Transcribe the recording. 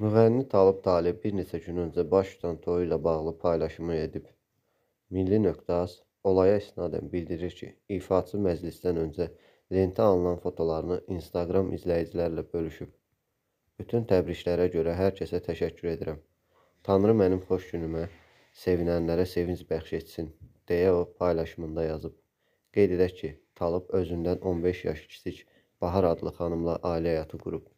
Müğənni Talib Talib bir neçə gün öncə baş tutan toyu ilə bağlı paylaşımı edib. Milli.az olaya istinadən bildirir ki, ifaçı məclisdən öncə lentə alınan fotolarını Instagram izləyicilərlə bölüşüb. Bütün təbriklərə görə hər kəsə təşəkkür edirəm. Tanrı mənim xoş günümə, sevinənlərə sevinc bəxş etsin, deyə o paylaşımında yazıb. Qeyd edək ki, Talıb özündən 15 yaş kiçik Bahar adlı xanımla ailə həyatı qurub.